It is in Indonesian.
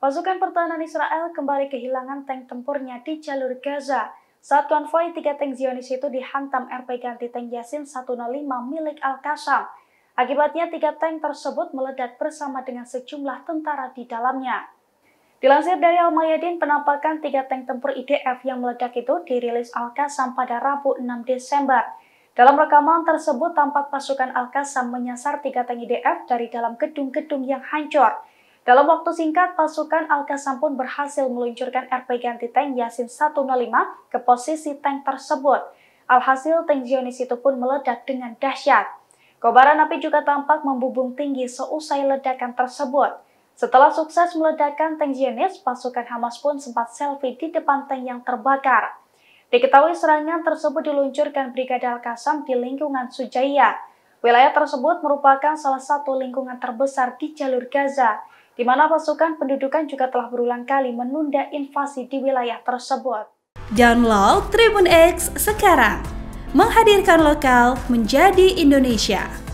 Pasukan pertahanan Israel kembali kehilangan tank tempurnya di jalur Gaza saat konvoi tiga tank Zionis itu dihantam RPG anti-tank Yasin 105 milik al Qasam. Akibatnya tiga tank tersebut meledak bersama dengan sejumlah tentara di dalamnya. Dilansir dari Al Mayadin, penampakan tiga tank tempur IDF yang meledak itu dirilis al Qasam pada Rabu 6 Desember. Dalam rekaman tersebut tampak pasukan al Qasam menyasar tiga tank IDF dari dalam gedung-gedung yang hancur. Dalam waktu singkat, pasukan Al-Qassam pun berhasil meluncurkan RPG anti-tank Yasin 105 ke posisi tank tersebut. Alhasil, tank Zionis itu pun meledak dengan dahsyat. Kobaran api juga tampak membubung tinggi seusai ledakan tersebut. Setelah sukses meledakkan tank Zionis, pasukan Hamas pun sempat selfie di depan tank yang terbakar. Diketahui serangan tersebut diluncurkan Brigade Al-Qassam di lingkungan Sujaya. Wilayah tersebut merupakan salah satu lingkungan terbesar di jalur Gaza di mana pasukan pendudukan juga telah berulang kali menunda invasi di wilayah tersebut. Download Tribun X sekarang, menghadirkan lokal menjadi Indonesia.